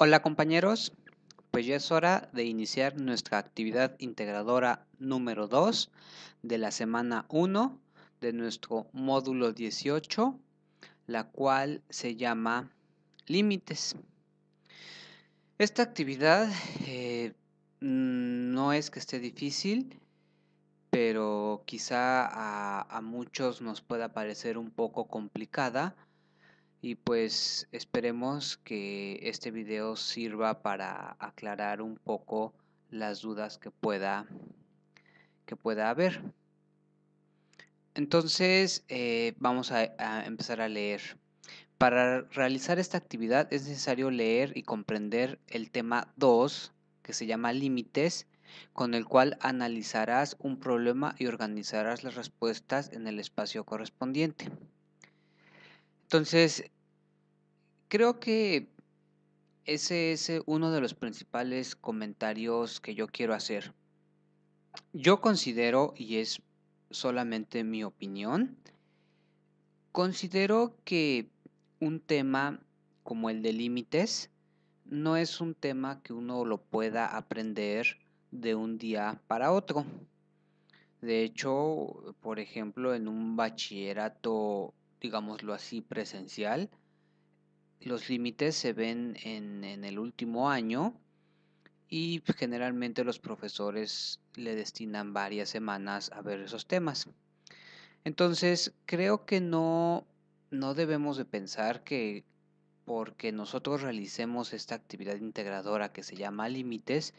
Hola compañeros, pues ya es hora de iniciar nuestra actividad integradora número 2 de la semana 1 de nuestro módulo 18, la cual se llama Límites. Esta actividad eh, no es que esté difícil, pero quizá a muchos nos pueda parecer un poco complicada y pues esperemos que este video sirva para aclarar un poco las dudas que pueda, que pueda haber. Entonces eh, vamos a, a empezar a leer. Para realizar esta actividad es necesario leer y comprender el tema 2, que se llama límites, con el cual analizarás un problema y organizarás las respuestas en el espacio correspondiente. Entonces, creo que ese es eh, uno de los principales comentarios que yo quiero hacer. Yo considero, y es solamente mi opinión, considero que un tema como el de límites no es un tema que uno lo pueda aprender de un día para otro. De hecho, por ejemplo, en un bachillerato digámoslo así, presencial. Los límites se ven en, en el último año y pues, generalmente los profesores le destinan varias semanas a ver esos temas. Entonces, creo que no, no debemos de pensar que porque nosotros realicemos esta actividad integradora que se llama límites,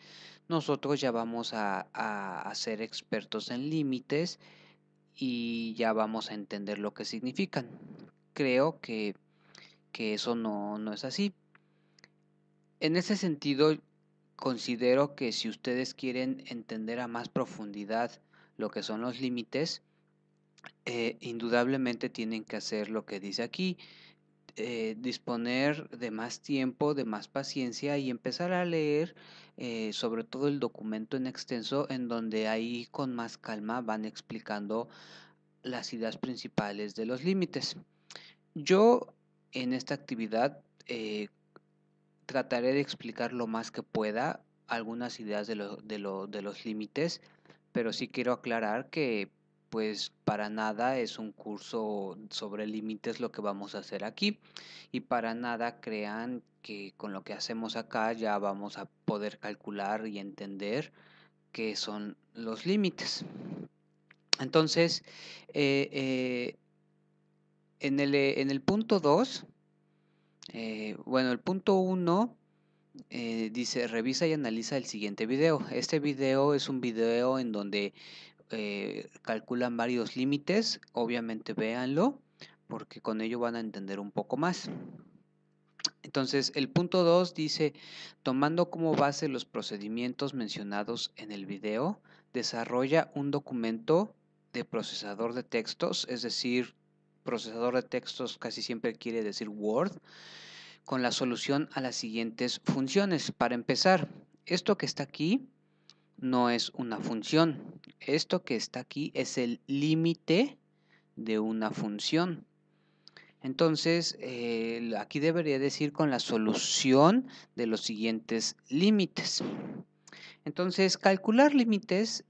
nosotros ya vamos a, a ser expertos en límites y ya vamos a entender lo que significan. Creo que, que eso no, no es así. En ese sentido, considero que si ustedes quieren entender a más profundidad lo que son los límites, eh, indudablemente tienen que hacer lo que dice aquí, eh, disponer de más tiempo, de más paciencia y empezar a leer eh, sobre todo el documento en extenso en donde ahí con más calma van explicando las ideas principales de los límites. Yo en esta actividad eh, trataré de explicar lo más que pueda algunas ideas de, de los límites, pero sí quiero aclarar que pues para nada es un curso sobre límites lo que vamos a hacer aquí y para nada crean que con lo que hacemos acá ya vamos a poder calcular y entender qué son los límites. Entonces, eh, eh, eh, en, el, punto 2, bueno, el punto 1 dice, revisa y analiza el siguiente video. Este video es un video en donde eh, calculan varios límites, obviamente véanlo, porque con ello van a entender un poco más. Entonces, el punto 2 dice, tomando como base los procedimientos mencionados en el video, desarrolla un documento de procesador de textos, es decir, procesador de textos casi siempre quiere decir Word, con la solución a las siguientes funciones. Para empezar, esto que está aquí no es una función. Esto que está aquí es el límite de una función. Entonces, eh, aquí debería decir con la solución de los siguientes límites. Entonces, calcular límites,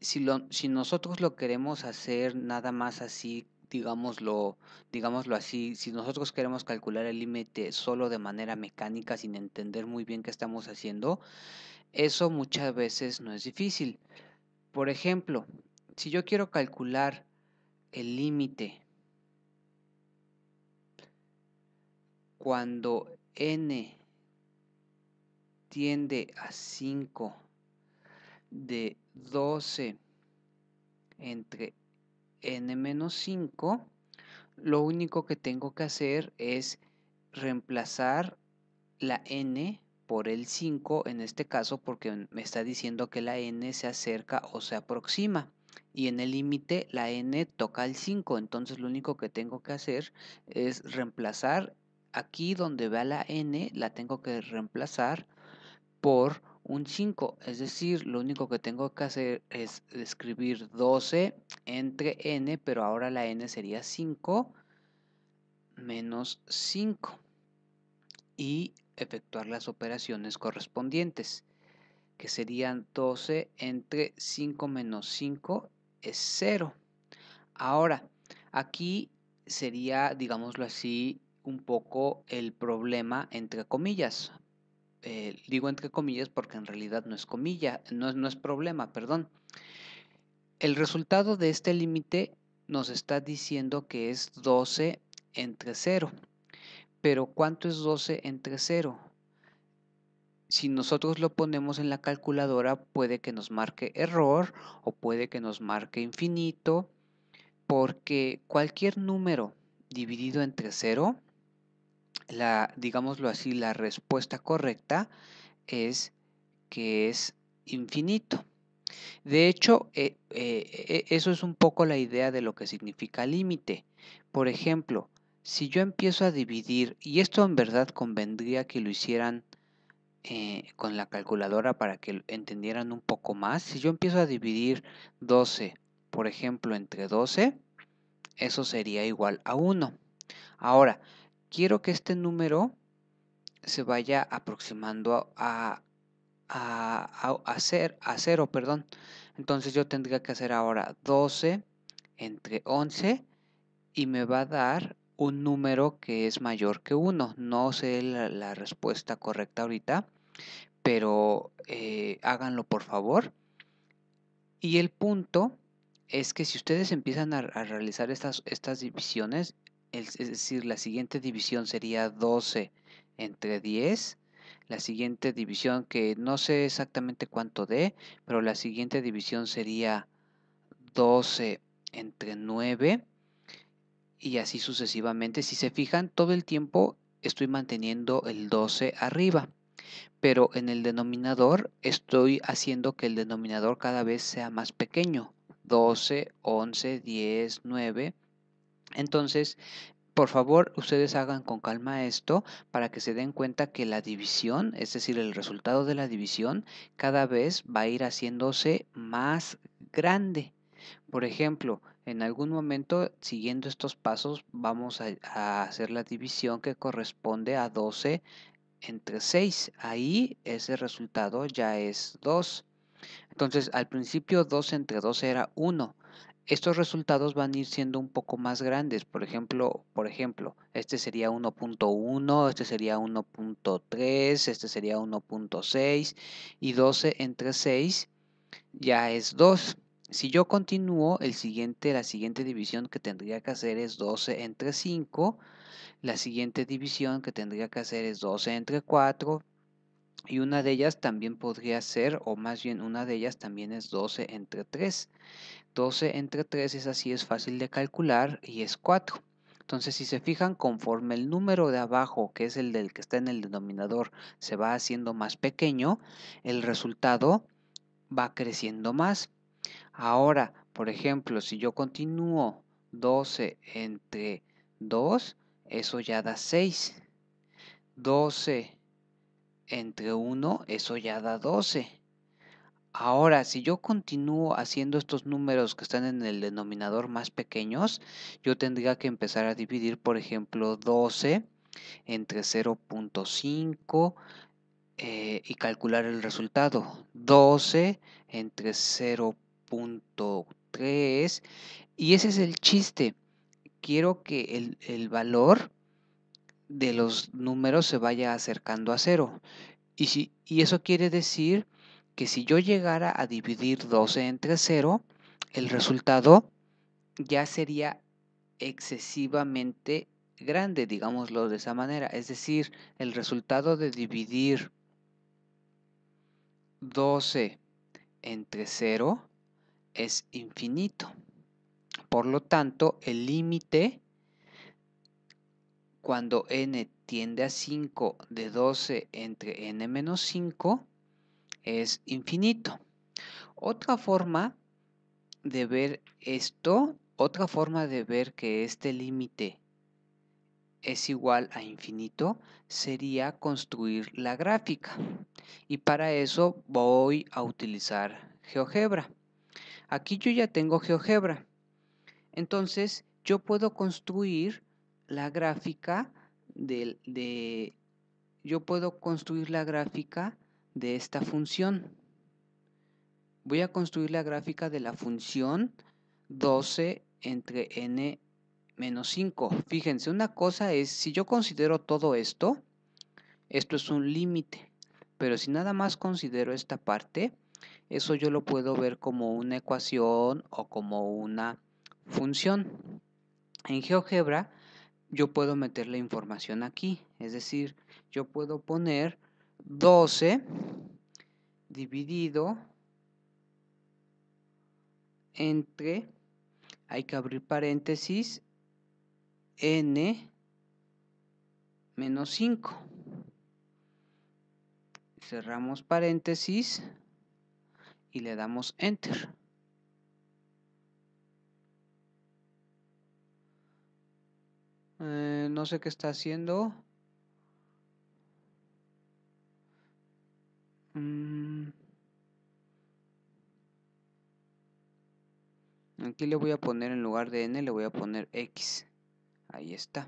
si, si nosotros lo queremos hacer nada más así digámoslo, digámoslo así, si nosotros queremos calcular el límite solo de manera mecánica sin entender muy bien qué estamos haciendo, eso muchas veces no es difícil. Por ejemplo, si yo quiero calcular el límite cuando n tiende a 5 de 12 entre n menos 5, lo único que tengo que hacer es reemplazar la n por el 5 en este caso porque me está diciendo que la n se acerca o se aproxima y en el límite la n toca el 5 entonces lo único que tengo que hacer es reemplazar aquí donde vea la n la tengo que reemplazar por un 5 es decir lo único que tengo que hacer es escribir 12 entre n pero ahora la n sería 5 menos 5 y efectuar las operaciones correspondientes, que serían 12 entre 5 menos 5 es 0. Ahora, aquí sería, digámoslo así, un poco el problema entre comillas. Eh, digo entre comillas porque en realidad no es comilla, no, no es problema, perdón. El resultado de este límite nos está diciendo que es 12 entre 0. Pero ¿cuánto es 12 entre 0? Si nosotros lo ponemos en la calculadora puede que nos marque error o puede que nos marque infinito porque cualquier número dividido entre 0, la, digámoslo así, la respuesta correcta es que es infinito. De hecho, eh, eh, eh, eso es un poco la idea de lo que significa límite. Por ejemplo, si yo empiezo a dividir, y esto en verdad convendría que lo hicieran eh, con la calculadora para que entendieran un poco más, si yo empiezo a dividir 12, por ejemplo, entre 12, eso sería igual a 1. Ahora, quiero que este número se vaya aproximando a, a, a, a, a 0, perdón. Entonces yo tendría que hacer ahora 12 entre 11 y me va a dar un número que es mayor que 1. No sé la, respuesta correcta ahorita, pero eh, háganlo por favor. Y el punto es que si ustedes empiezan a, realizar estas, estas divisiones, es, decir, la siguiente división sería 12 entre 10, la siguiente división que no sé exactamente cuánto dé, pero la siguiente división sería 12 entre 9 y así sucesivamente. Si se fijan, todo el tiempo estoy manteniendo el 12 arriba, pero en el denominador estoy haciendo que el denominador cada vez sea más pequeño. 12, 11, 10, 9. Entonces, por favor, ustedes hagan con calma esto para que se den cuenta que la división, es decir, el resultado de la división, cada vez va a ir haciéndose más grande. Por ejemplo, en algún momento, siguiendo estos pasos, vamos a, hacer la división que corresponde a 12 entre 6. Ahí ese resultado ya es 2. Entonces, al principio 2 entre 2 era 1. Estos resultados van a ir siendo un poco más grandes. Por ejemplo, por ejemplo este sería 1.1, este sería 1.3, este sería 1.6 y 12 entre 6 ya es 2. Si yo continúo, el siguiente, la siguiente división que tendría que hacer es 12 entre 5. La siguiente división que tendría que hacer es 12 entre 4. Y una de ellas también podría ser, o más bien una de ellas también es 12 entre 3. 12 entre 3 es así, es fácil de calcular y es 4. Entonces, si se fijan, conforme el número de abajo, que es el del que está en el denominador, se va haciendo más pequeño, el resultado va creciendo más. Ahora, por ejemplo, si yo continúo 12 entre 2, eso ya da 6. 12 entre 1, eso ya da 12. Ahora, si yo continúo haciendo estos números que están en el denominador más pequeños, yo tendría que empezar a dividir, por ejemplo, 12 entre 0.5 eh, y calcular el resultado. 12 entre 0.5 3. Y ese es el chiste. Quiero que el, valor de los números se vaya acercando a cero. Y, si, y eso quiere decir que si yo llegara a dividir 12 entre 0, el resultado ya sería excesivamente grande, digámoslo de esa manera. Es decir, el resultado de dividir 12 entre 0 es infinito. Por lo tanto, el límite cuando n tiende a 5 de 12 entre n menos 5 es infinito. Otra forma de ver esto, otra forma de ver que este límite es igual a infinito sería construir la gráfica. Y para eso voy a utilizar GeoGebra. Aquí yo ya tengo GeoGebra. Entonces, yo puedo construir la gráfica de... Yo puedo construir la gráfica de esta función. Voy a construir la gráfica de la función 12 entre n menos 5. Fíjense, una cosa es, si yo considero todo esto, esto es un límite. Pero si nada más considero esta parte, eso yo lo puedo ver como una ecuación o como una función. En GeoGebra yo puedo meter la información aquí, es decir, yo puedo poner 12 dividido entre, hay que abrir paréntesis, n menos 5. Cerramos paréntesis y le damos Enter. Eh, no sé qué está haciendo. Mm. Aquí le voy a poner en lugar de n, le voy a poner x. Ahí está.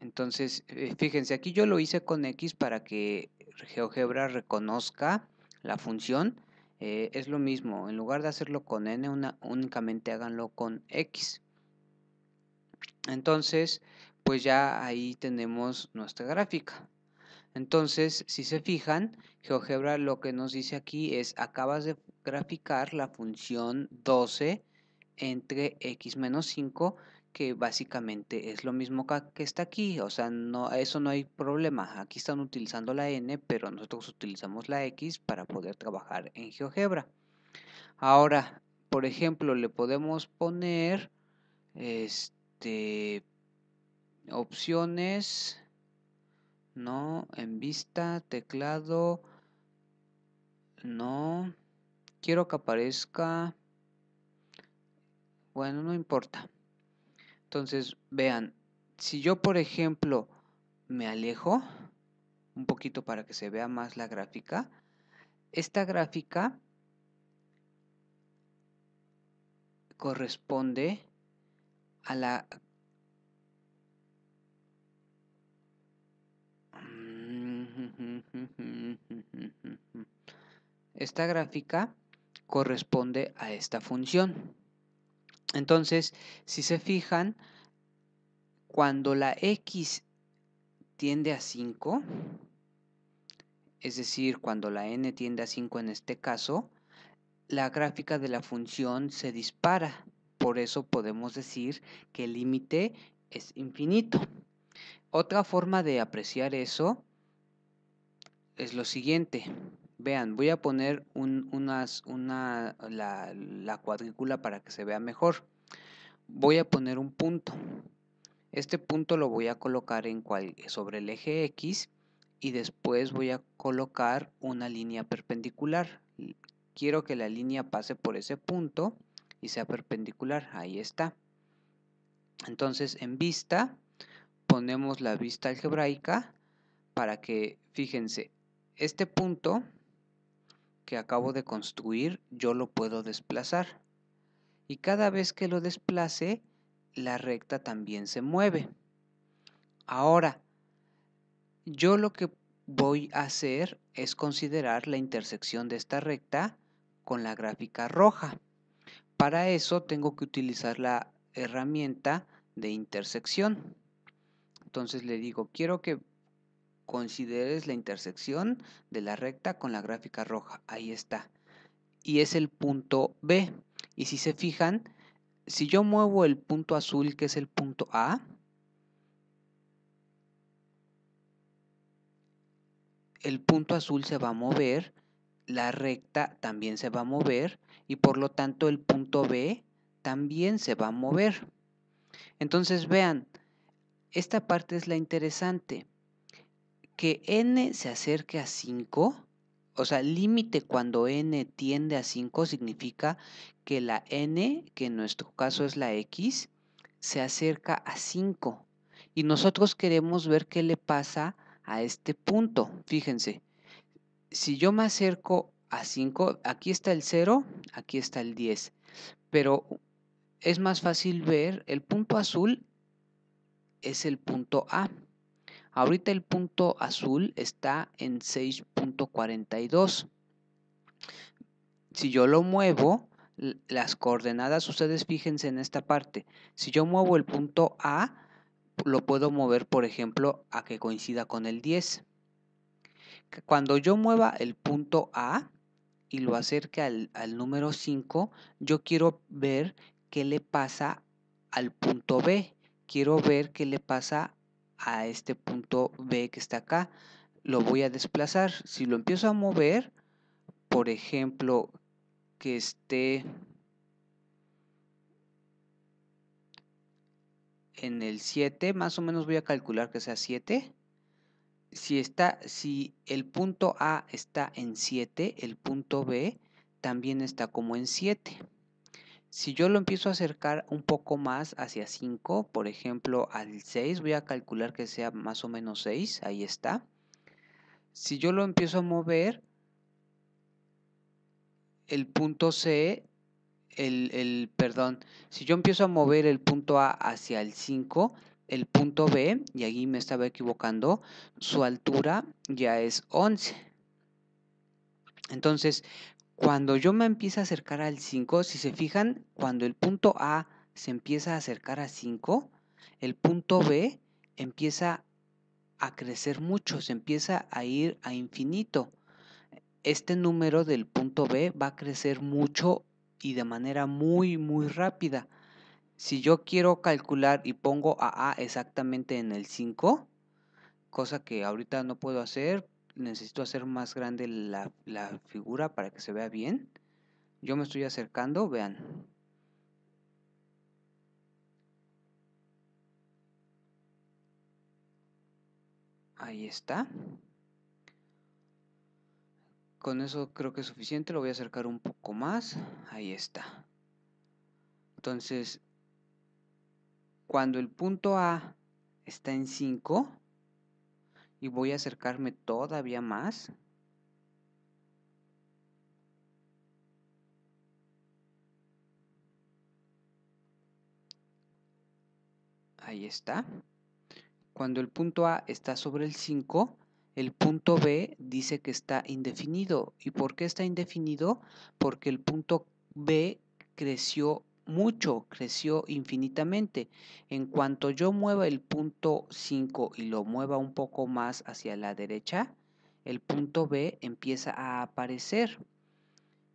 Entonces, eh, fíjense, aquí yo lo hice con x para que GeoGebra reconozca la función eh, es lo mismo. En lugar de hacerlo con n, únicamente háganlo con x. Entonces, pues ya ahí tenemos nuestra gráfica. Entonces, si se fijan, GeoGebra lo que nos dice aquí es, acabas de graficar la función 12 entre x menos 5 que básicamente es lo mismo que está aquí, o sea, no, eso no hay problema. Aquí están utilizando la N, pero nosotros utilizamos la X para poder trabajar en GeoGebra. Ahora, por ejemplo, le podemos poner este opciones no en vista teclado no quiero que aparezca bueno no importa entonces, vean, si yo por ejemplo me alejo un poquito para que se vea más la gráfica, esta gráfica corresponde a la esta gráfica corresponde a esta función. Entonces, si se fijan, cuando la x tiende a 5, es decir, cuando la n tiende a 5 en este caso, la gráfica de la función se dispara. Por eso podemos decir que el límite es infinito. Otra forma de apreciar eso es lo siguiente. Vean, voy a poner una, la, cuadrícula para que se vea mejor. Voy a poner un punto. Este punto lo voy a colocar en sobre el eje X y después voy a colocar una línea perpendicular. Quiero que la línea pase por ese punto y sea perpendicular. Ahí está. Entonces en vista ponemos la vista algebraica para que, fíjense, este punto que acabo de construir yo lo puedo desplazar. Y cada vez que lo desplace, la recta también se mueve. Ahora, yo lo que voy a hacer es considerar la intersección de esta recta con la gráfica roja. Para eso tengo que utilizar la herramienta de intersección. Entonces le digo, quiero que consideres la intersección de la recta con la gráfica roja. Ahí está. Y es el punto B. Y si se fijan, si yo muevo el punto azul, que es el punto A, el punto azul se va a mover, la recta también se va a mover y por lo tanto el punto B también se va a mover. Entonces vean, esta parte es la interesante que n se acerque a 5, o sea, límite cuando n tiende a 5 significa que la n, que en nuestro caso es la x, se acerca a 5. Y nosotros queremos ver qué le pasa a este punto. Fíjense, si yo me acerco a 5, aquí está el 0, aquí está el 10. Pero es más fácil ver el punto azul es el punto A. Ahorita el punto azul está en 6.42. Si yo lo muevo, las coordenadas, ustedes fíjense en esta parte. Si yo muevo el punto A, lo puedo mover, por ejemplo, a que coincida con el 10. Cuando yo mueva el punto A y lo acerque al, número 5, yo quiero ver qué le pasa al punto B. Quiero ver qué le pasa a este punto B que está acá. Lo voy a desplazar. Si lo empiezo a mover, por ejemplo, que esté en el 7, más o menos voy a calcular que sea 7. Si, está, si el punto A está en 7, el punto B también está como en 7. Si yo lo empiezo a acercar un poco más hacia 5, por ejemplo al 6, voy a calcular que sea más o menos 6, ahí está. Si yo lo empiezo a mover, el punto C, el, perdón, si yo empiezo a mover el punto A hacia el 5, el punto B, y aquí me estaba equivocando, su altura ya es 11. Entonces, cuando yo me empiezo a acercar al 5, si se fijan, cuando el punto A se empieza a acercar a 5, el punto B empieza a crecer mucho, se empieza a ir a infinito. Este número del punto B va a crecer mucho y de manera muy, muy rápida. Si yo quiero calcular y pongo a A exactamente en el 5, cosa que ahorita no puedo hacer necesito hacer más grande la, figura para que se vea bien. Yo me estoy acercando, vean. Ahí está. Con eso creo que es suficiente. Lo voy a acercar un poco más. Ahí está. Entonces, cuando el punto A está en 5, y voy a acercarme todavía más. Ahí está. Cuando el punto A está sobre el 5, el punto B dice que está indefinido. ¿Y por qué está indefinido? Porque el punto B creció mucho, creció infinitamente. En cuanto yo mueva el punto 5 y lo mueva un poco más hacia la derecha, el punto B empieza a aparecer.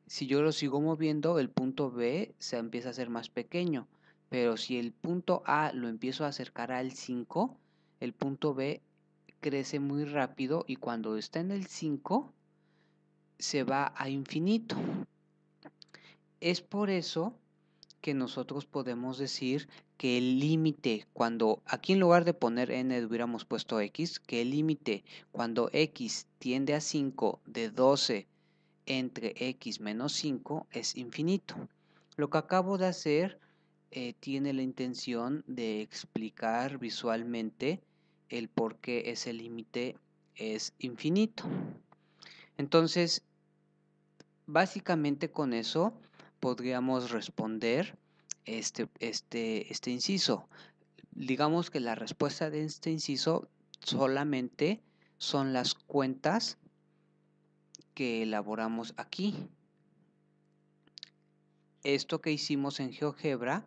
Si yo lo sigo moviendo, el punto B se empieza a hacer más pequeño. Pero si el punto A lo empiezo a acercar al 5, el punto B crece muy rápido y cuando está en el 5 se va a infinito. Es por eso que nosotros podemos decir que el límite cuando aquí en lugar de poner n hubiéramos puesto x, que el límite cuando x tiende a 5 de 12 entre x menos 5 es infinito. Lo que acabo de hacer eh, tiene la intención de explicar visualmente el por qué ese límite es infinito. Entonces, básicamente con eso podríamos responder este, este, este inciso. Digamos que la respuesta de este inciso solamente son las cuentas que elaboramos aquí. Esto que hicimos en GeoGebra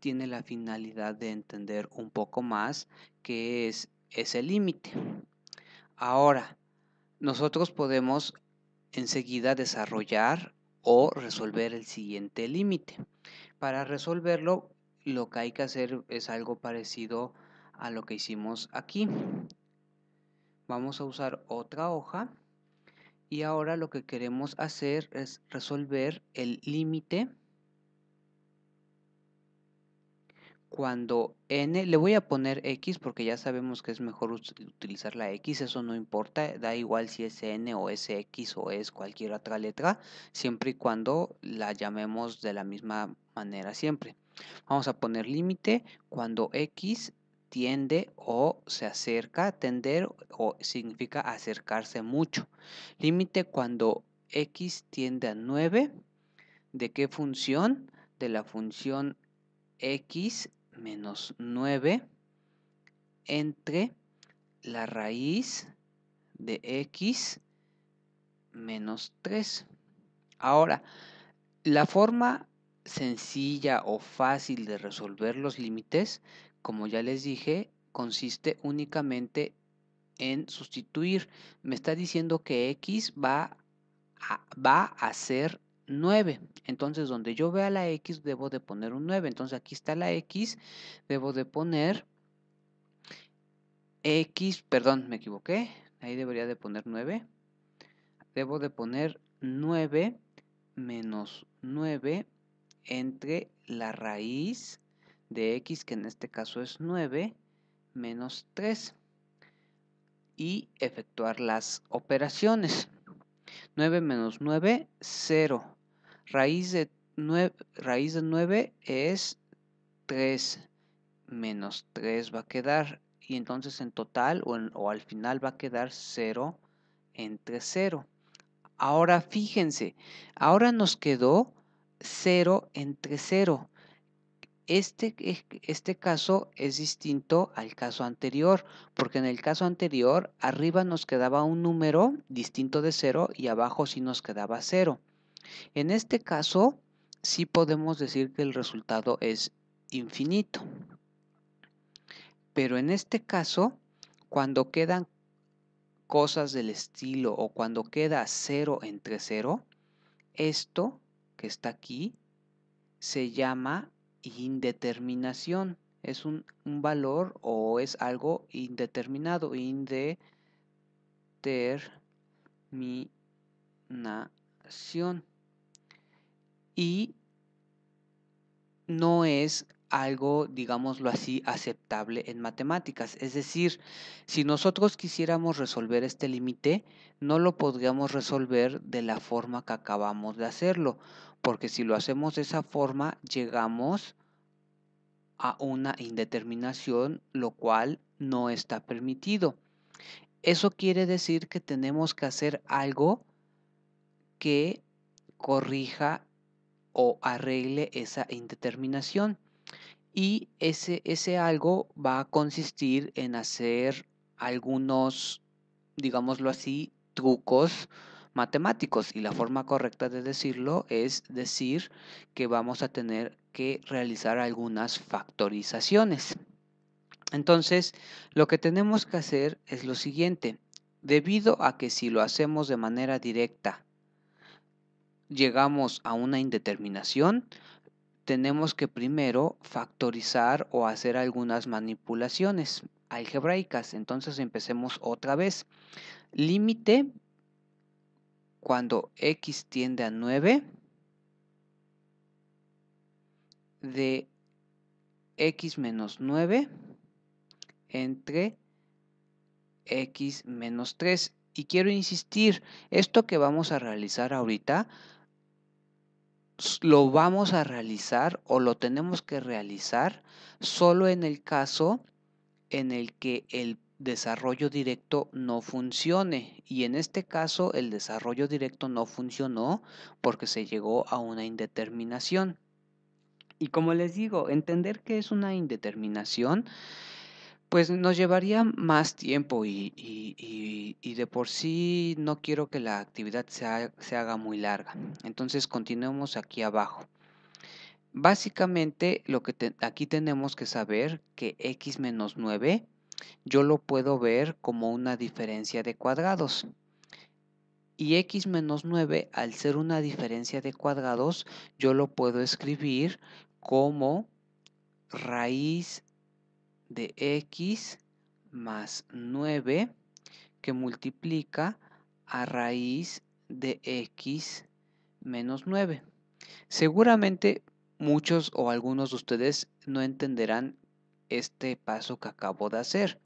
tiene la finalidad de entender un poco más qué es ese límite. Ahora, nosotros podemos enseguida desarrollar o resolver el siguiente límite. Para resolverlo, lo que hay que hacer es algo parecido a lo que hicimos aquí. Vamos a usar otra hoja y ahora lo que queremos hacer es resolver el límite cuando n, le voy a poner x porque ya sabemos que es mejor utilizar la x, eso no importa, da igual si es n o es x o es cualquier otra letra, siempre y cuando la llamemos de la misma manera siempre. Vamos a poner límite cuando x tiende o se acerca, tender o significa acercarse mucho. Límite cuando x tiende a 9, ¿de qué función? De la función x menos 9 entre la raíz de x menos 3. Ahora, la forma sencilla o fácil de resolver los límites, como ya les dije, consiste únicamente en sustituir. Me está diciendo que x va a, va a ser 9. Entonces, donde yo vea la X, debo de poner un 9. Entonces, aquí está la X, debo de poner X, perdón, me equivoqué. Ahí debería de poner 9. Debo de poner 9 menos 9 entre la raíz de X, que en este caso es 9, menos 3. Y efectuar las operaciones. 9 menos 9, 0. Raíz de 9, raíz de 9 es 3 menos 3 va a quedar y entonces en total o, al final va a quedar 0 entre 0. Ahora fíjense, ahora nos quedó 0 entre 0. Este, este caso es distinto al caso anterior, porque en el caso anterior arriba nos quedaba un número distinto de 0 y abajo sí nos quedaba 0. En este caso, sí podemos decir que el resultado es infinito. Pero en este caso, cuando quedan cosas del estilo o cuando queda cero entre cero, esto que está aquí se llama indeterminación. Es un, valor o es algo indeterminado. Indeterminación y no es algo, digámoslo así, aceptable en matemáticas. Es decir, si nosotros quisiéramos resolver este límite, no lo podríamos resolver de la forma que acabamos de hacerlo, porque si lo hacemos de esa forma, llegamos a una indeterminación, lo cual no está permitido. Eso quiere decir que tenemos que hacer algo que corrija o arregle esa indeterminación. Y ese, ese algo va a consistir en hacer algunos, digámoslo así, trucos matemáticos. Y la forma correcta de decirlo es decir que vamos a tener que realizar algunas factorizaciones. Entonces, lo que tenemos que hacer es lo siguiente. Debido a que si lo hacemos de manera directa llegamos a una indeterminación, tenemos que primero factorizar o hacer algunas manipulaciones algebraicas. Entonces empecemos otra vez. Límite cuando x tiende a 9 de x menos 9 entre x menos 3. Y quiero insistir, esto que vamos a realizar ahorita lo vamos a realizar o lo tenemos que realizar solo en el caso en el que el desarrollo directo no funcione y en este caso el desarrollo directo no funcionó porque se llegó a una indeterminación. Y como les digo, entender que es una indeterminación pues nos llevaría más tiempo y, de por sí no quiero que la actividad se, haga muy larga. Entonces continuemos aquí abajo. Básicamente lo que aquí tenemos que saber que x menos 9 yo lo puedo ver como una diferencia de cuadrados. Y x menos 9, al ser una diferencia de cuadrados, yo lo puedo escribir como raíz de x más 9 que multiplica a raíz de x menos 9. Seguramente muchos o algunos de ustedes no entenderán este paso que acabo de hacer.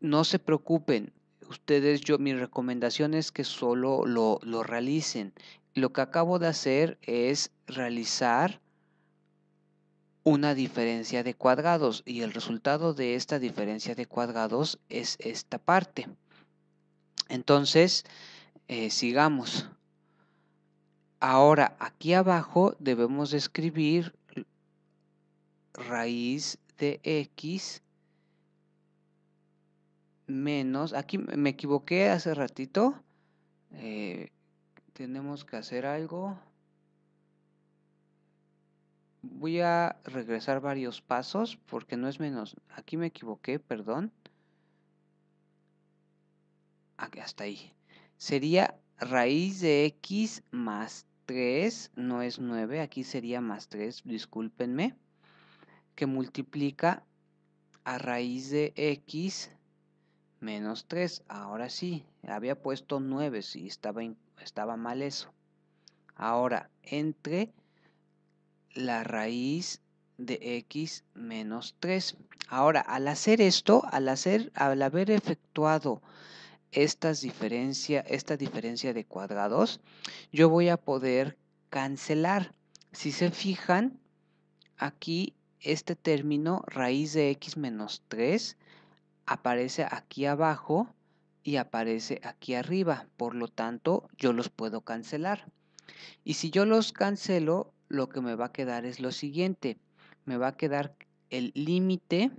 No se preocupen, ustedes, yo, mi recomendación es que solo lo, lo realicen. Lo que acabo de hacer es realizar una diferencia de cuadrados y el resultado de esta diferencia de cuadrados es esta parte. Entonces, eh, sigamos. Ahora, aquí abajo debemos escribir raíz de x menos, aquí me equivoqué hace ratito, eh, tenemos que hacer algo voy a regresar varios pasos porque no es menos. Aquí me equivoqué, perdón. Ah, hasta ahí. Sería raíz de x más 3, no es 9, aquí sería más 3, discúlpenme, que multiplica a raíz de x menos 3. Ahora sí, había puesto 9, sí, estaba, estaba mal eso. Ahora, entre la raíz de x menos 3. Ahora, al hacer esto, al, hacer, al haber efectuado estas diferencia, esta diferencia de cuadrados, yo voy a poder cancelar. Si se fijan, aquí este término raíz de x menos 3 aparece aquí abajo y aparece aquí arriba. Por lo tanto, yo los puedo cancelar. Y si yo los cancelo, lo que me va a quedar es lo siguiente. Me va a quedar el límite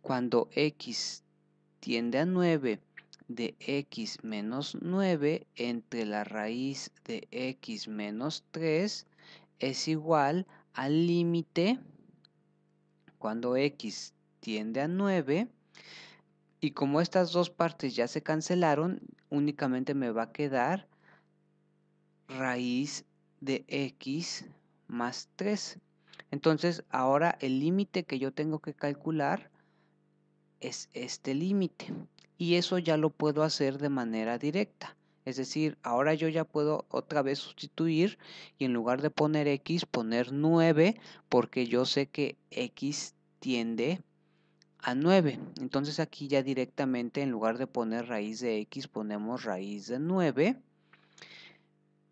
cuando x tiende a 9 de x menos 9 entre la raíz de x menos 3 es igual al límite cuando x tiende a 9 y como estas dos partes ya se cancelaron únicamente me va a quedar raíz de x más 3. Entonces, ahora el límite que yo tengo que calcular es este límite. Y eso ya lo puedo hacer de manera directa. Es decir, ahora yo ya puedo otra vez sustituir y en lugar de poner x, poner 9 porque yo sé que x tiende a 9. Entonces aquí ya directamente en lugar de poner raíz de x ponemos raíz de 9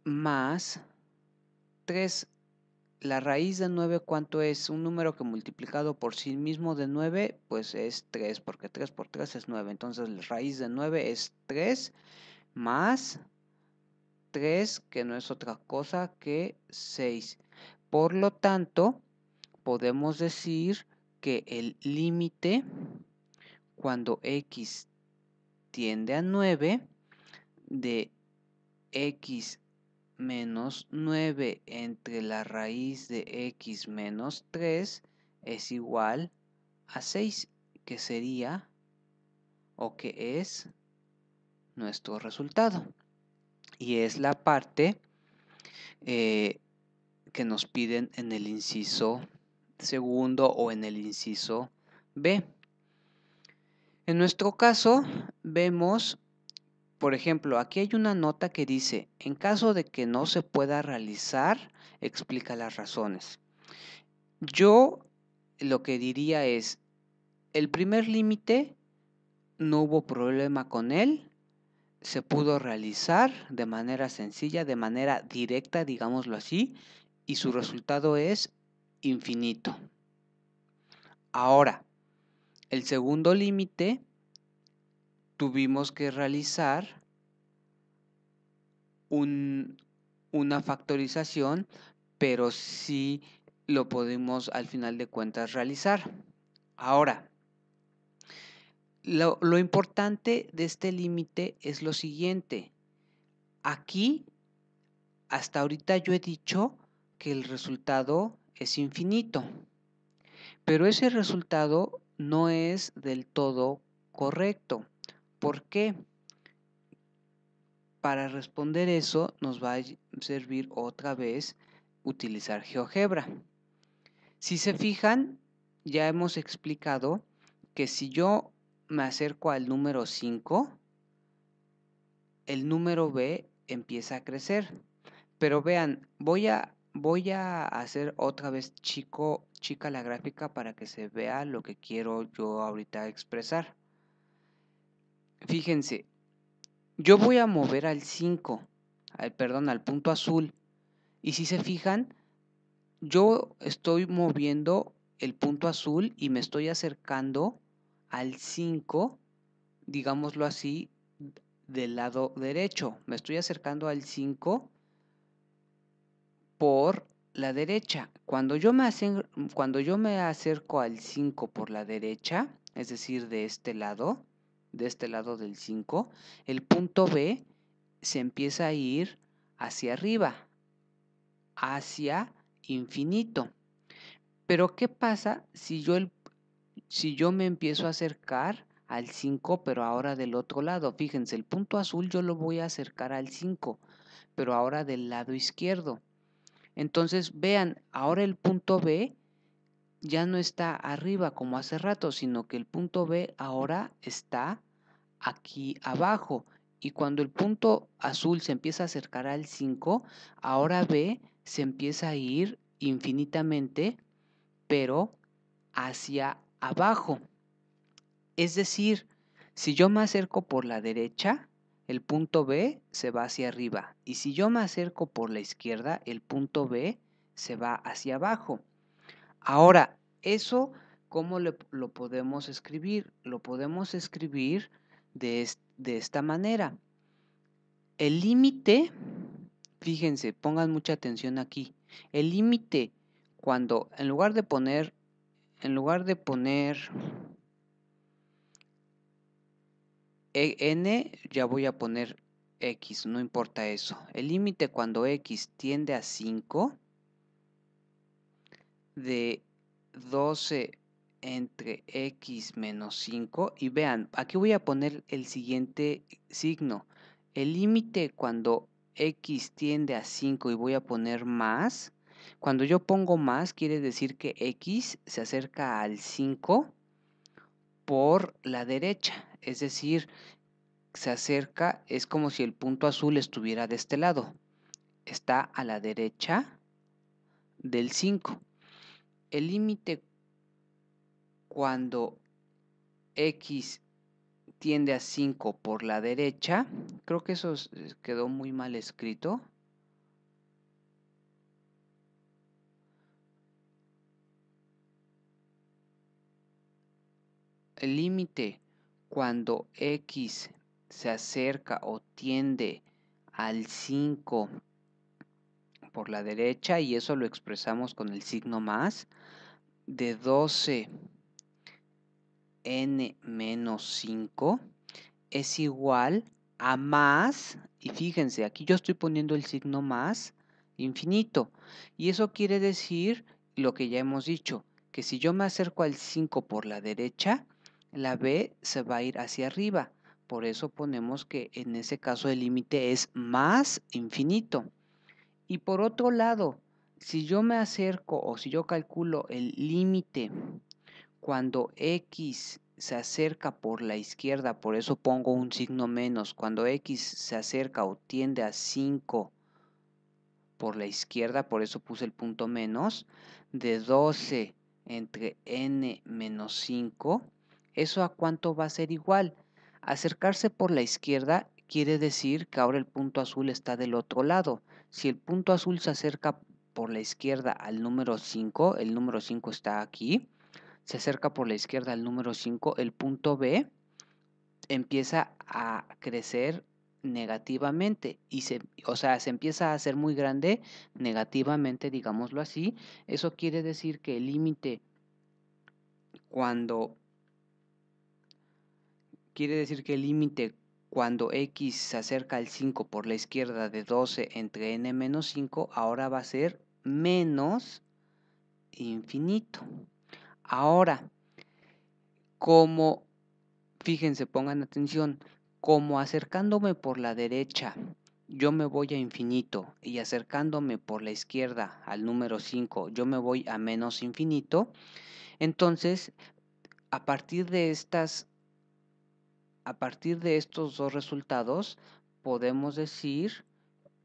más 3, la raíz de 9, ¿cuánto es? Un número que multiplicado por sí mismo de 9, pues es 3, porque 3 por 3 es 9. Entonces la raíz de 9 es 3 más 3, que no es otra cosa que 6. Por lo tanto, podemos decir que el límite cuando x tiende a 9 de x menos 9 entre la raíz de x menos 3 es igual a 6, que sería o que es nuestro resultado. Y es la parte eh, que nos piden en el inciso segundo o en el inciso B. En nuestro caso, vemos por ejemplo, aquí hay una nota que dice, en caso de que no se pueda realizar, explica las razones. Yo lo que diría es, el primer límite, no hubo problema con él, se pudo realizar de manera sencilla, de manera directa, digámoslo así, y su resultado es infinito. Ahora, el segundo límite tuvimos que realizar una factorización, pero sí lo podemos al final de cuentas realizar. Ahora, lo, lo importante de este límite es lo siguiente. Aquí, hasta ahorita yo he dicho que el resultado es infinito, pero ese resultado no es del todo correcto. ¿Por qué? Para responder eso nos va a servir otra vez utilizar GeoGebra. Si se fijan, ya hemos explicado que si yo me acerco al número 5, el número B empieza a crecer. Pero vean, voy a, voy a hacer otra vez chico, chica la gráfica para que se vea lo que quiero yo ahorita expresar. Fíjense, yo voy a mover al 5, al, perdón, al punto azul. Y si se fijan, yo estoy moviendo el punto azul y me estoy acercando al 5, digámoslo así, del lado derecho. Me estoy acercando al 5 por la derecha. Cuando yo, me cuando yo me acerco al 5 por la derecha, es decir, de este lado, de este lado del 5, el punto B se empieza a ir hacia arriba, hacia infinito. Pero ¿qué pasa si yo, el, si yo me empiezo a acercar al 5, pero ahora del otro lado? Fíjense, el punto azul yo lo voy a acercar al 5, pero ahora del lado izquierdo. Entonces, vean, ahora el punto B ya no está arriba como hace rato, sino que el punto B ahora está aquí abajo. Y cuando el punto azul se empieza a acercar al 5, ahora B se empieza a ir infinitamente, pero hacia abajo. Es decir, si yo me acerco por la derecha, el punto B se va hacia arriba. Y si yo me acerco por la izquierda, el punto B se va hacia abajo. Ahora, eso, ¿cómo lo podemos escribir? Lo podemos escribir de, de esta manera. El límite, fíjense, pongan mucha atención aquí. El límite, cuando en lugar de poner, en lugar de poner e, n, ya voy a poner x, no importa eso. El límite cuando x tiende a 5 de 12 entre x menos 5 y vean, aquí voy a poner el siguiente signo. El límite cuando x tiende a 5 y voy a poner más, cuando yo pongo más quiere decir que x se acerca al 5 por la derecha, es decir, se acerca, es como si el punto azul estuviera de este lado, está a la derecha del 5. El límite cuando x tiende a 5 por la derecha, creo que eso eh, quedó muy mal escrito. El límite cuando x se acerca o tiende al 5 por la derecha y eso lo expresamos con el signo más de 12 n menos 5 es igual a más, y fíjense, aquí yo estoy poniendo el signo más infinito, y eso quiere decir lo que ya hemos dicho, que si yo me acerco al 5 por la derecha, la b se va a ir hacia arriba, por eso ponemos que en ese caso el límite es más infinito. Y por otro lado, si yo me acerco o si yo calculo el límite cuando x se acerca por la izquierda, por eso pongo un signo menos, cuando x se acerca o tiende a 5 por la izquierda, por eso puse el punto menos, de 12 entre n menos 5, ¿eso a cuánto va a ser igual? Acercarse por la izquierda quiere decir que ahora el punto azul está del otro lado. Si el punto azul se acerca por la izquierda al número 5, el número 5 está aquí, se acerca por la izquierda al número 5, el punto B empieza a crecer negativamente y se o sea se empieza a hacer muy grande negativamente digámoslo así eso quiere decir que el límite cuando quiere decir que el límite cuando x se acerca al 5 por la izquierda de 12 entre n menos 5, ahora va a ser menos infinito. Ahora, como, fíjense, pongan atención, como acercándome por la derecha yo me voy a infinito y acercándome por la izquierda al número 5 yo me voy a menos infinito, entonces a partir de estas a partir de estos dos resultados podemos decir,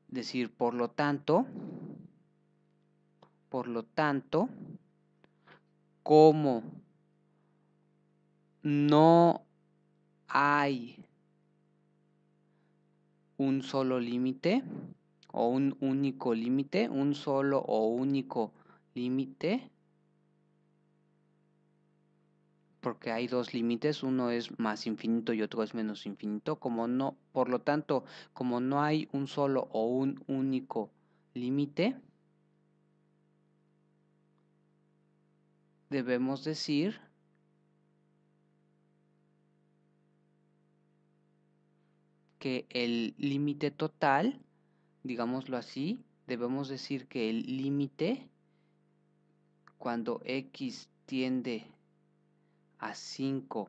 decir por lo tanto, por lo tanto, como no hay un solo límite o un único límite, un solo o único límite, porque hay dos límites, uno es más infinito y otro es menos infinito, como no, por lo tanto, como no hay un solo o un único límite, debemos decir que el límite total, digámoslo así, debemos decir que el límite cuando x tiende a 5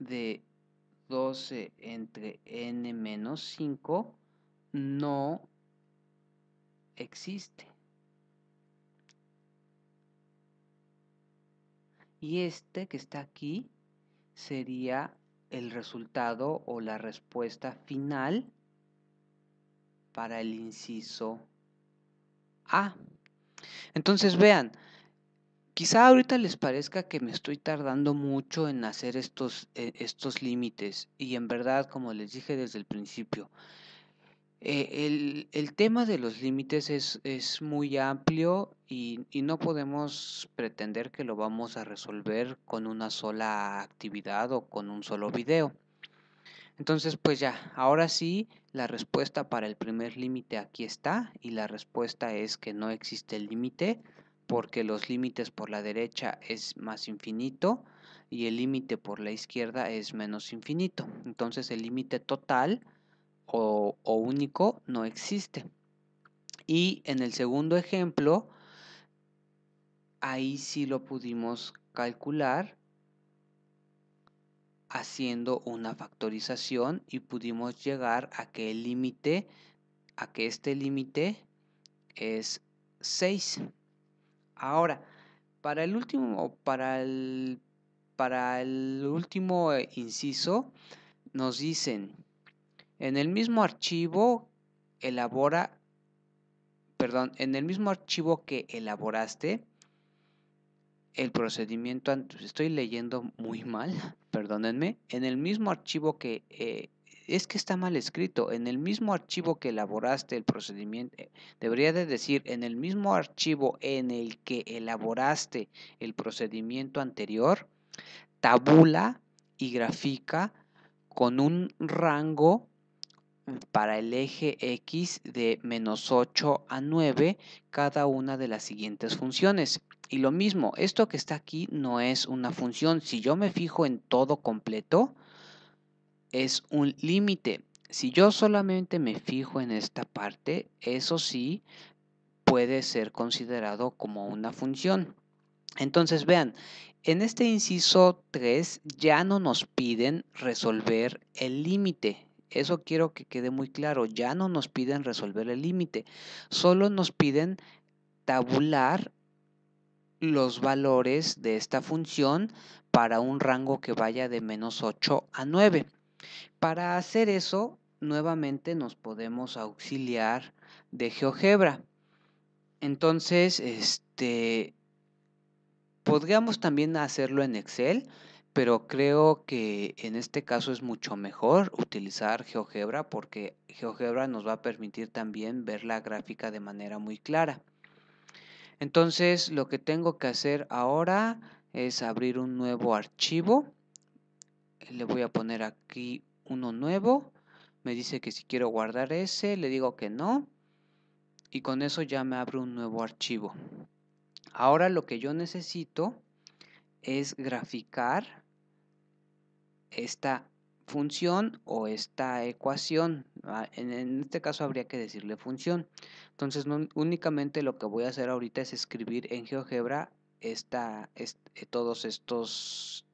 de 12 entre n menos 5 no existe. Y este que está aquí sería el resultado o la respuesta final para el inciso A. Entonces vean, Quizá ahorita les parezca que me estoy tardando mucho en hacer estos, eh, estos límites y en verdad, como les dije desde el principio, eh, el, tema de los límites es, muy amplio y, y no podemos pretender que lo vamos a resolver con una sola actividad o con un solo video. Entonces, pues ya, ahora sí, la respuesta para el primer límite aquí está y la respuesta es que no existe el límite porque los límites por la derecha es más infinito y el límite por la izquierda es menos infinito. Entonces el límite total o, único no existe. Y en el segundo ejemplo, ahí sí lo pudimos calcular haciendo una factorización y pudimos llegar a que el límite, a que este límite es 6. Ahora, para el último, para para el último eh, inciso, nos dicen, en el mismo archivo elabora, perdón, en el mismo archivo que elaboraste, el procedimiento, estoy leyendo muy mal, perdónenme, en el mismo archivo que eh, es que está mal escrito. En el mismo archivo que elaboraste el procedimiento, eh, debería de decir, en el mismo archivo en el que elaboraste el procedimiento anterior, tabula y grafica con un rango para el eje X de menos 8 a 9 cada una de las siguientes funciones. Y lo mismo, esto que está aquí no es una función. Si yo me fijo en todo completo, es un límite. Si yo solamente me fijo en esta parte, eso sí puede ser considerado como una función. Entonces, vean, en este inciso 3 ya no nos piden resolver el límite. Eso quiero que quede muy claro, ya no nos piden resolver el límite, solo nos piden tabular los valores de esta función para un rango que vaya de menos 8 a 9. Para hacer eso, nuevamente nos podemos auxiliar de GeoGebra. Entonces, este, podríamos también hacerlo en Excel, pero creo que en este caso es mucho mejor utilizar GeoGebra porque GeoGebra nos va a permitir también ver la gráfica de manera muy clara. Entonces, lo que tengo que hacer ahora es abrir un nuevo archivo le voy a poner aquí uno nuevo. Me dice que si quiero guardar ese, le digo que no. Y con eso ya me abre un nuevo archivo. Ahora lo que yo necesito es graficar esta función o esta ecuación. Ah, en este caso habría que decirle función. Entonces únicamente lo que voy a hacer ahorita es escribir en GeoGebra eh, todos estos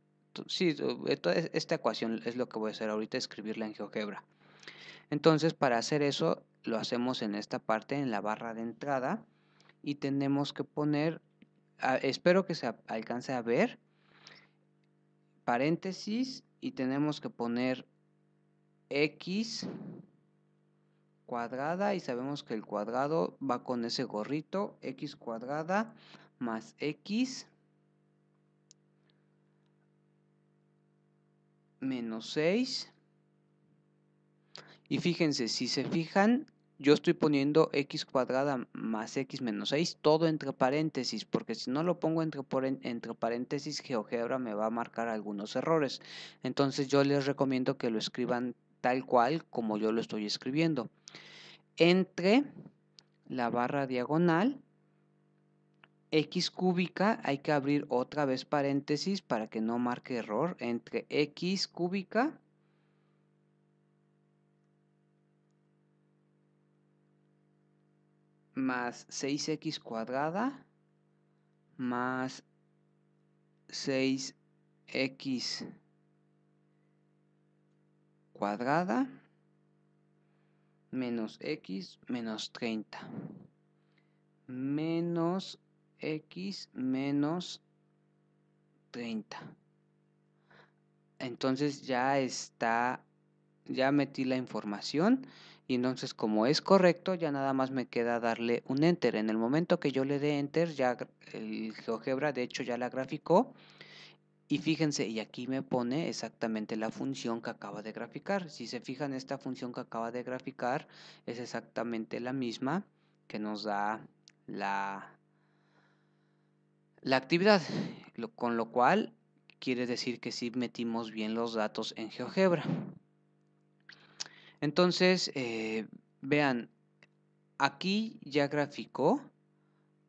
sí, eh, esta ecuación es lo que voy a hacer ahorita, escribirla en GeoGebra. Entonces, para hacer eso, lo hacemos en esta parte, en la barra de entrada, y tenemos que poner, ah, espero que se alcance a ver, paréntesis, y tenemos que poner x cuadrada, y sabemos que el cuadrado va con ese gorrito, x cuadrada más x menos 6. Y fíjense, si se fijan, yo estoy poniendo x cuadrada más x menos 6, todo entre paréntesis, porque si no lo pongo entre, entre paréntesis, GeoGebra me va a marcar algunos errores. Entonces yo les recomiendo que lo escriban tal cual como yo lo estoy escribiendo. Entre la barra diagonal x cúbica, hay que abrir otra vez paréntesis para que no marque error, entre x cúbica más 6x cuadrada más 6x cuadrada menos x menos 30 menos x menos 30. Entonces ya está, ya metí la información y entonces como es correcto ya nada más me queda darle un enter. En el momento que yo le dé enter ya el GeoGebra de hecho ya la graficó y fíjense, y aquí me pone exactamente la función que acaba de graficar. Si se fijan, esta función que acaba de graficar es exactamente la misma que nos da la, la actividad, con lo cual quiere decir que sí metimos bien los datos en GeoGebra. Entonces, eh, vean, aquí ya graficó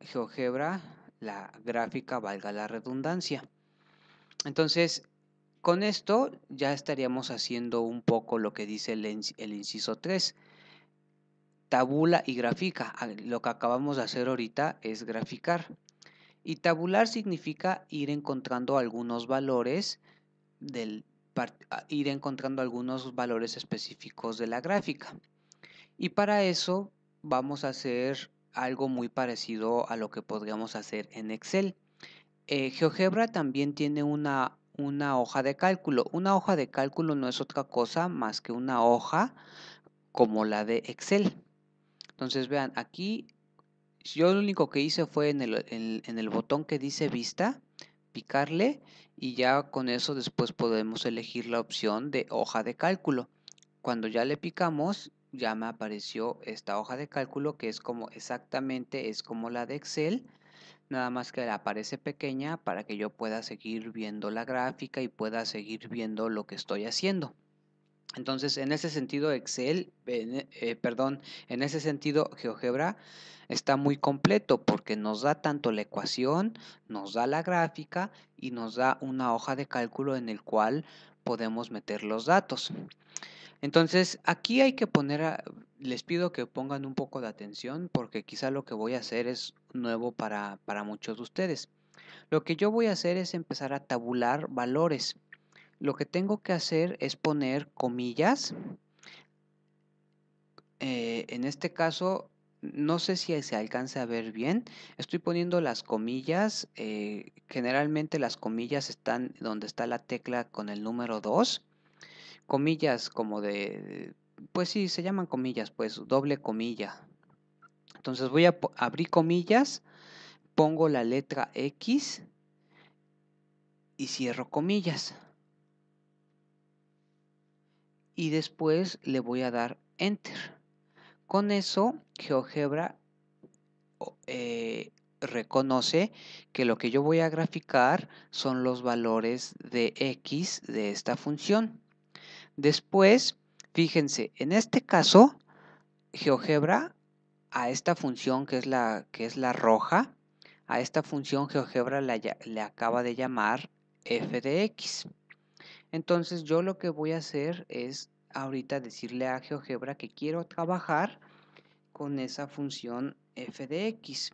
GeoGebra la gráfica, valga la redundancia. Entonces, con esto ya estaríamos haciendo un poco lo que dice el, el inciso 3. Tabula y grafica. Ah, lo que acabamos de hacer ahorita es graficar. Y tabular significa ir encontrando algunos valores del ah, ir encontrando algunos valores específicos de la gráfica. Y para eso vamos a hacer algo muy parecido a lo que podríamos hacer en Excel. Eh, GeoGebra también tiene una, una hoja de cálculo. Una hoja de cálculo no es otra cosa más que una hoja como la de Excel. Entonces vean, aquí yo lo único que hice fue en el, botón que dice vista, picarle y ya con eso después podemos elegir la opción de hoja de cálculo. Cuando ya le picamos ya me apareció esta hoja de cálculo que es como exactamente es como la de Excel nada más que aparece pequeña para que yo pueda seguir viendo la gráfica y pueda seguir viendo lo que estoy haciendo entonces, en ese sentido, Excel, eh, perdón, en ese sentido, GeoGebra está muy completo porque nos da tanto la ecuación, nos da la gráfica y nos da una hoja de cálculo en el cual podemos meter los datos. Entonces, aquí hay que poner, les pido que pongan un poco de atención porque quizá lo que voy a hacer es nuevo para, para muchos de ustedes. Lo que yo voy a hacer es empezar a tabular valores lo que tengo que hacer es poner comillas. Eh, en este caso, no sé si se alcanza a ver bien. Estoy poniendo las comillas. Eh, generalmente las comillas están donde está la tecla con el número 2. Comillas como de... Pues sí, se llaman comillas, pues doble comilla. Entonces voy a abrir comillas, pongo la letra X y cierro comillas y después le voy a dar enter. Con eso GeoGebra eh, reconoce que lo que yo voy a graficar son los valores de x de esta función. Después, fíjense, en este caso, GeoGebra a esta función que es la, que es la roja, a esta función GeoGebra le acaba de llamar f de x. Entonces yo lo que voy a hacer es ahorita decirle a GeoGebra que quiero trabajar con esa función f de x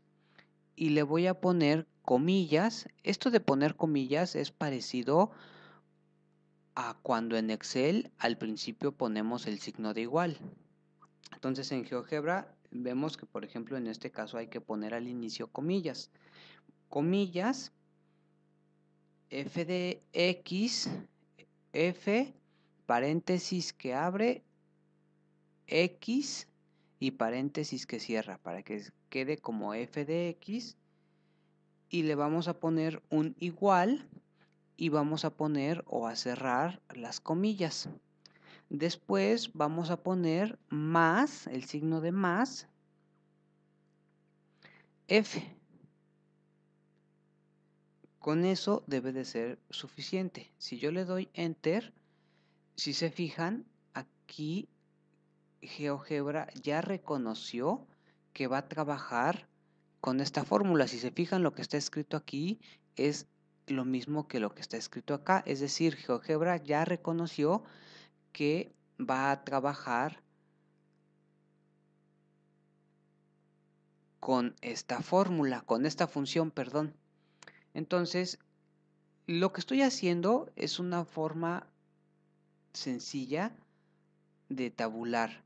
y le voy a poner comillas. Esto de poner comillas es parecido a cuando en Excel al principio ponemos el signo de igual. Entonces en GeoGebra vemos que por ejemplo en este caso hay que poner al inicio comillas. Comillas f de x F, paréntesis que abre, X y paréntesis que cierra para que quede como F de X. Y le vamos a poner un igual y vamos a poner o a cerrar las comillas. Después vamos a poner más, el signo de más, F. Con eso debe de ser suficiente. Si yo le doy enter, si se fijan, aquí GeoGebra ya reconoció que va a trabajar con esta fórmula. Si se fijan, lo que está escrito aquí es lo mismo que lo que está escrito acá. Es decir, GeoGebra ya reconoció que va a trabajar con esta fórmula, con esta función, perdón. Entonces, lo que estoy haciendo es una forma sencilla de tabular.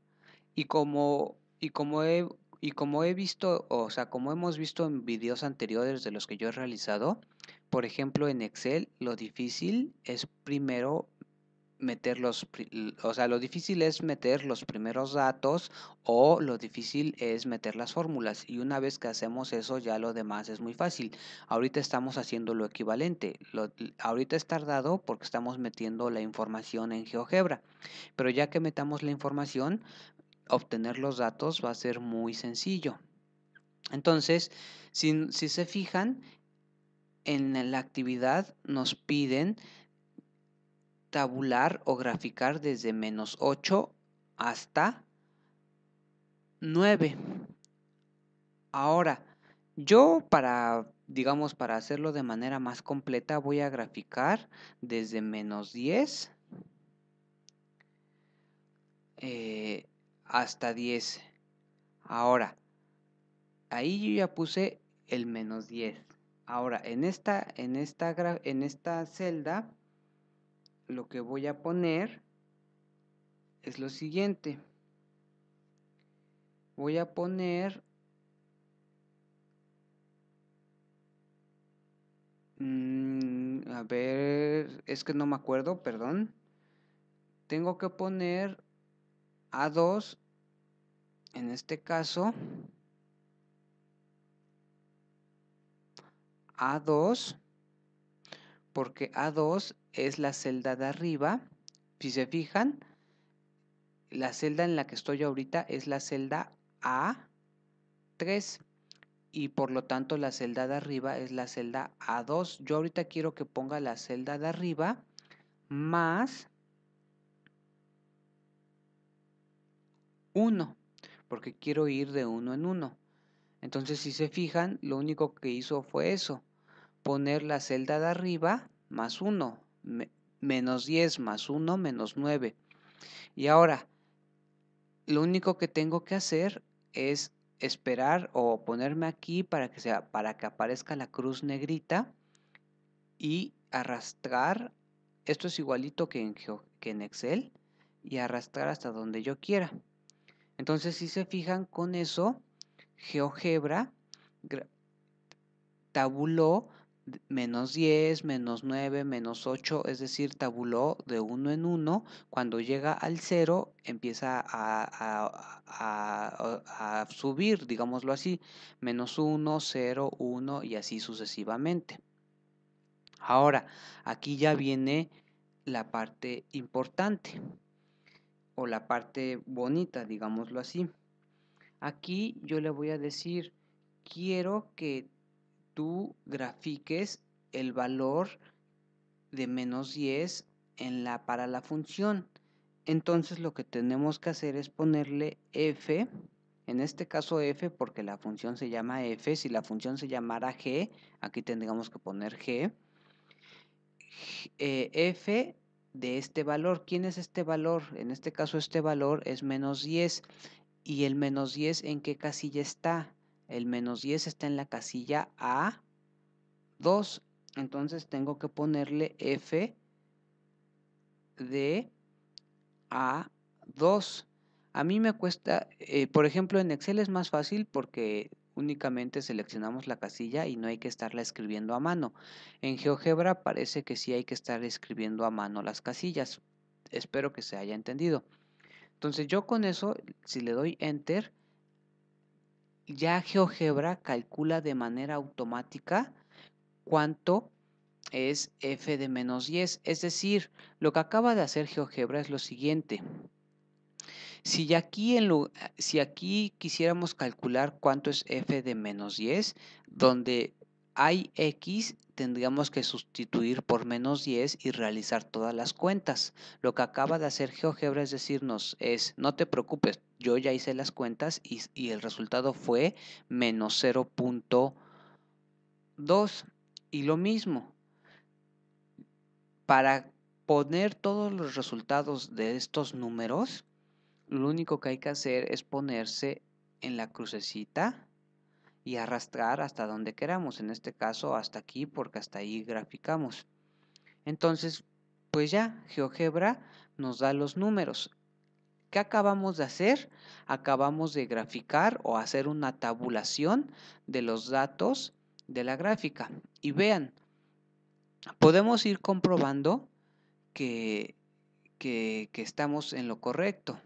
Y como, y como, he, y como he visto, o sea, como hemos visto en videos anteriores de los que yo he realizado, por ejemplo, en Excel, lo difícil es primero meter los, o sea, lo difícil es meter los primeros datos o lo difícil es meter las fórmulas y una vez que hacemos eso ya lo demás es muy fácil. Ahorita estamos haciendo lo equivalente, ahorita es tardado porque estamos metiendo la información en GeoGebra, pero ya que metamos la información, obtener los datos va a ser muy sencillo. Entonces, si, si se fijan, en la actividad nos piden tabular o graficar desde menos 8 hasta 9. Ahora, yo para, digamos, para hacerlo de manera más completa, voy a graficar desde menos 10 eh, hasta 10. Ahora, ahí yo ya puse el menos 10. Ahora, en esta, en esta, en esta celda lo que voy a poner es lo siguiente. Voy a poner mm, a ver, es que no me acuerdo, perdón. Tengo que poner A2 en este caso A2 porque A2 es la celda de arriba. Si se fijan, la celda en la que estoy ahorita es la celda A3 y por lo tanto la celda de arriba es la celda A2. Yo ahorita quiero que ponga la celda de arriba más 1, porque quiero ir de uno en uno. Entonces si se fijan, lo único que hizo fue eso poner la celda de arriba más 1, menos 10 más 1 menos 9. Y ahora, lo único que tengo que hacer es esperar o ponerme aquí para que, sea, para que aparezca la cruz negrita y arrastrar, esto es igualito que en, que en Excel, y arrastrar hasta donde yo quiera. Entonces, si se fijan con eso, GeoGebra tabuló menos 10, menos 9, menos 8, es decir, tabuló de 1 en 1 Cuando llega al 0, empieza a, a, subir, digámoslo así, menos 1, 0, 1 y así sucesivamente. Ahora, aquí ya viene la parte importante o la parte bonita, digámoslo así. Aquí yo le voy a decir, quiero que tú grafiques el valor de menos 10 en la, para la función. Entonces lo que tenemos que hacer es ponerle f, en este caso f porque la función se llama f, si la función se llamara g, aquí tendríamos que poner g, eh, f de este valor. ¿Quién es este valor? En este caso este valor es menos 10 y el menos 10 en qué casilla está? El menos 10 está en la casilla A2. Entonces tengo que ponerle F de A2. A mí me cuesta, eh, por ejemplo, en Excel es más fácil porque únicamente seleccionamos la casilla y no hay que estarla escribiendo a mano. En GeoGebra parece que sí hay que estar escribiendo a mano las casillas. Espero que se haya entendido. Entonces yo con eso, si le doy Enter, ya GeoGebra calcula de manera automática cuánto es f de menos 10. Es decir, lo que acaba de hacer GeoGebra es lo siguiente. Si aquí, si aquí quisiéramos calcular cuánto es f de menos 10, donde hay x tendríamos que sustituir por menos 10 y realizar todas las cuentas. Lo que acaba de hacer GeoGebra es decirnos es, no te preocupes, yo ya hice las cuentas y, y el resultado fue menos 0.2. Y lo mismo, para poner todos los resultados de estos números, lo único que hay que hacer es ponerse en la crucecita y arrastrar hasta donde queramos, en este caso hasta aquí porque hasta ahí graficamos. Entonces, pues ya, GeoGebra nos da los números. ¿Qué acabamos de hacer? Acabamos de graficar o hacer una tabulación de los datos de la gráfica. Y vean, podemos ir comprobando que, que estamos en lo correcto.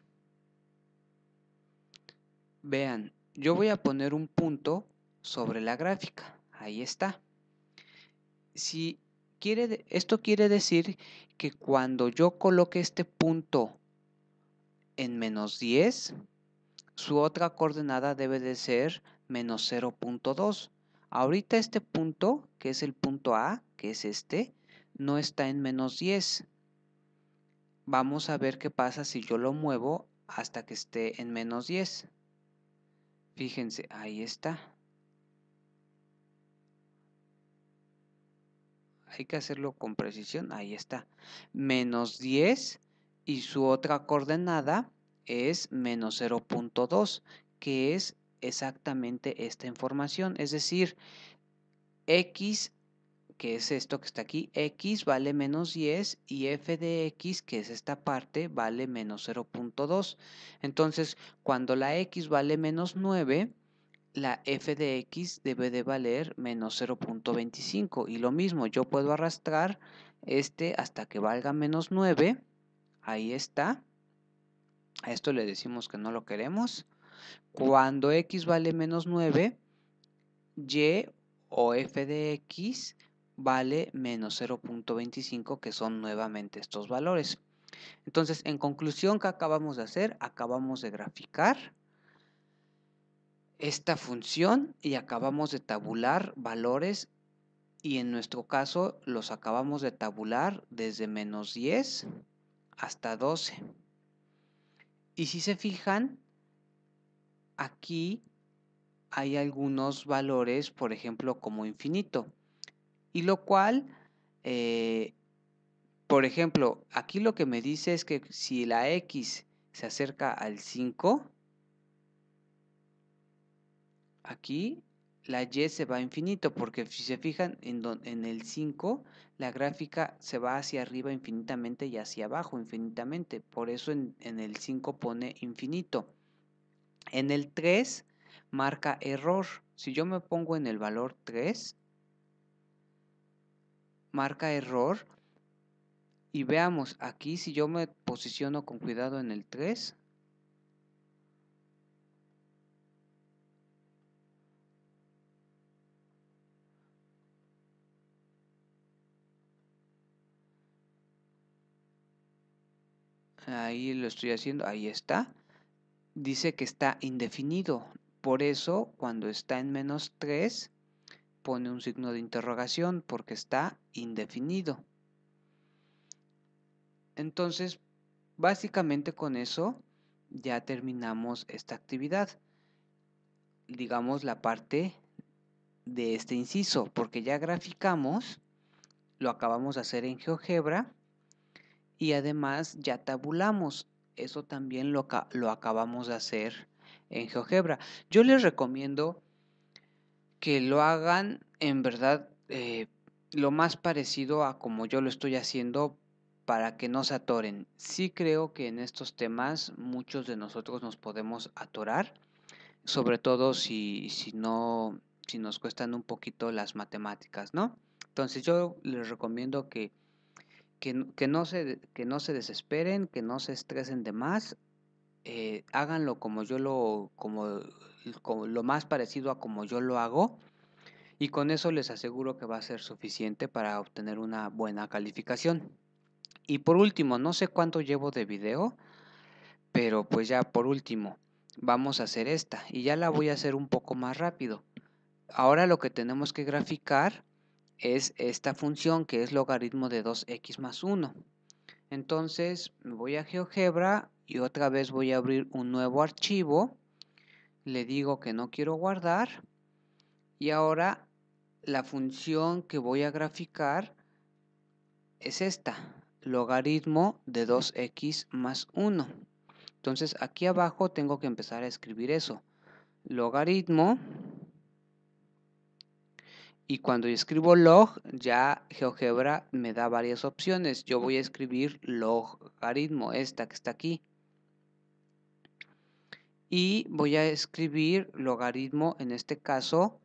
Vean, yo voy a poner un punto sobre la gráfica. Ahí está. Si quiere, esto quiere decir que cuando yo coloque este punto en menos 10, su otra coordenada debe de ser menos 0.2. Ahorita este punto, que es el punto A, que es este, no está en menos 10. Vamos a ver qué pasa si yo lo muevo hasta que esté en menos 10. Fíjense, ahí está. Hay que hacerlo con precisión, ahí está. Menos 10 y su otra coordenada es menos 0.2, que es exactamente esta información. Es decir, x que es esto que está aquí, x vale menos 10 y f de x, que es esta parte, vale menos 0.2. Entonces, cuando la x vale menos 9, la f de x debe de valer menos 0.25. Y lo mismo, yo puedo arrastrar este hasta que valga menos 9. Ahí está. A esto le decimos que no lo queremos. Cuando x vale menos 9, y o f de x vale menos 0.25 que son nuevamente estos valores. Entonces, en conclusión, ¿qué acabamos de hacer? Acabamos de graficar esta función y acabamos de tabular valores y en nuestro caso los acabamos de tabular desde menos 10 hasta 12. Y si se fijan, aquí hay algunos valores, por ejemplo, como infinito. Y lo cual, eh, por ejemplo, aquí lo que me dice es que si la X se acerca al 5, aquí la Y se va a infinito, porque si se fijan en, el 5, la gráfica se va hacia arriba infinitamente y hacia abajo infinitamente. Por eso en el 5 pone infinito. En el 3 marca error. Si yo me pongo en el valor 3, marca error. Y veamos, aquí si yo me posiciono con cuidado en el 3, ahí lo estoy haciendo, ahí está, dice que está indefinido. Por eso, cuando está en menos 3, pone un signo de interrogación porque está indefinido. Entonces, básicamente con eso ya terminamos esta actividad. Digamos la parte de este inciso, porque ya graficamos, lo acabamos de hacer en GeoGebra y además ya tabulamos. Eso también lo, lo acabamos de hacer en GeoGebra. Yo les recomiendo que lo hagan en verdad eh, lo más parecido a como yo lo estoy haciendo para que no se atoren. Sí creo que en estos temas muchos de nosotros nos podemos atorar, sobre todo si, si no si nos cuestan un poquito las matemáticas, ¿no? Entonces yo les recomiendo que, que, no, se, que no se desesperen, que no se estresen de más, eh, háganlo como yo lo, como lo más parecido a como yo lo hago y con eso les aseguro que va a ser suficiente para obtener una buena calificación. Y por último, no sé cuánto llevo de video, pero pues ya por último, vamos a hacer esta y ya la voy a hacer un poco más rápido. Ahora lo que tenemos que graficar es esta función que es logaritmo de 2x más 1. Entonces voy a GeoGebra y otra vez voy a abrir un nuevo archivo le digo que no quiero guardar y ahora la función que voy a graficar es esta, logaritmo de 2x más 1. Entonces aquí abajo tengo que empezar a escribir eso, logaritmo y cuando yo escribo log, ya GeoGebra me da varias opciones. Yo voy a escribir logaritmo, esta que está aquí y voy a escribir logaritmo en este caso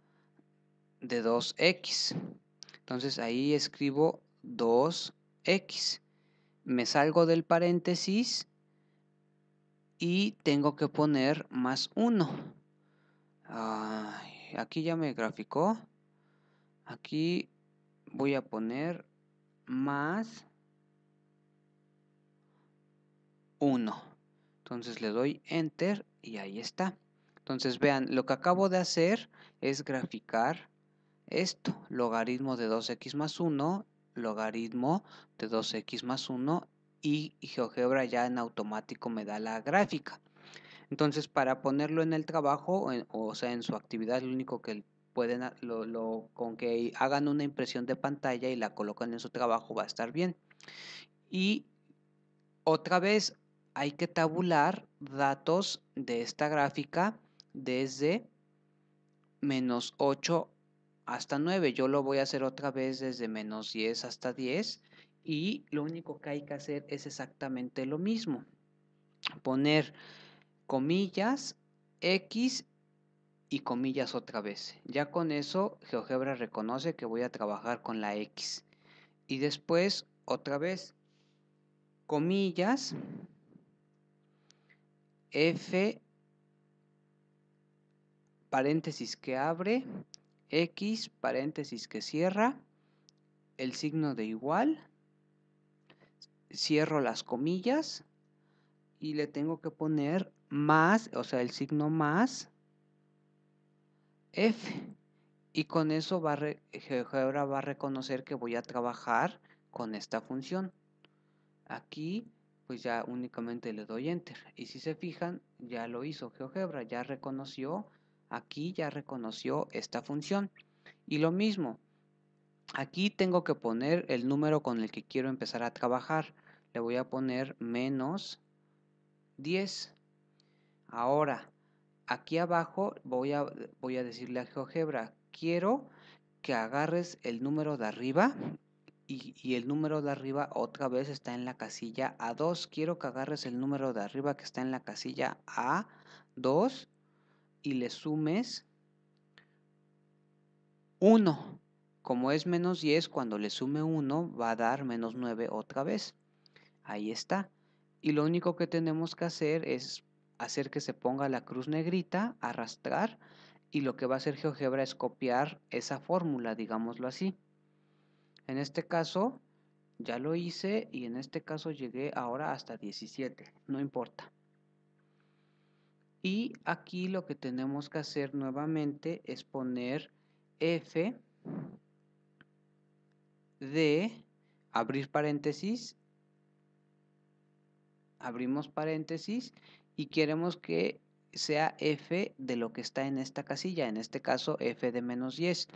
de 2x. Entonces ahí escribo 2x. Me salgo del paréntesis y tengo que poner más 1. aquí ya me graficó. Aquí voy a poner más 1. Entonces le doy Enter y ahí está. Entonces vean, lo que acabo de hacer es graficar esto, logaritmo de 2x más 1, logaritmo de 2x más 1 y, GeoGebra ya en automático me da la gráfica. Entonces para ponerlo en el trabajo, o sea en su actividad, lo único que pueden, lo, con que hagan una impresión de pantalla y la colocan en su trabajo va a estar bien. Y otra vez hay que tabular datos de esta gráfica desde menos 8 hasta 9. Yo lo voy a hacer otra vez desde menos 10 hasta 10 y lo único que hay que hacer es exactamente lo mismo. Poner comillas, X y comillas otra vez. Ya con eso GeoGebra reconoce que voy a trabajar con la X. Y después otra vez comillas, f paréntesis que abre, x paréntesis que cierra, el signo de igual, cierro las comillas y le tengo que poner más, o sea, el signo más f. Y con eso va GeoGebra va a reconocer que voy a trabajar con esta función. Aquí pues ya únicamente le doy enter. Y si se fijan, ya lo hizo GeoGebra, ya reconoció, aquí ya reconoció esta función. Y lo mismo, aquí tengo que poner el número con el que quiero empezar a trabajar. Le voy a poner menos 10. Ahora, aquí abajo voy a, voy a decirle a GeoGebra, quiero que agarres el número de arriba y, el número de arriba otra vez está en la casilla A2. Quiero que agarres el número de arriba que está en la casilla A2 y le sumes 1. Como es menos 10, cuando le sume 1 va a dar menos 9 otra vez. Ahí está. Y lo único que tenemos que hacer es hacer que se ponga la cruz negrita, arrastrar, y lo que va a hacer GeoGebra es copiar esa fórmula, digámoslo así. En este caso, ya lo hice y en este caso llegué ahora hasta 17, no importa. Y aquí lo que tenemos que hacer nuevamente es poner F de abrir paréntesis, abrimos paréntesis y queremos que sea f de lo que está en esta casilla, en este caso f de menos 10.